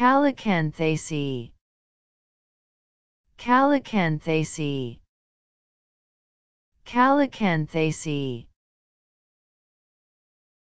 Calacanthaceae Calacanthaceae Calacanthaceae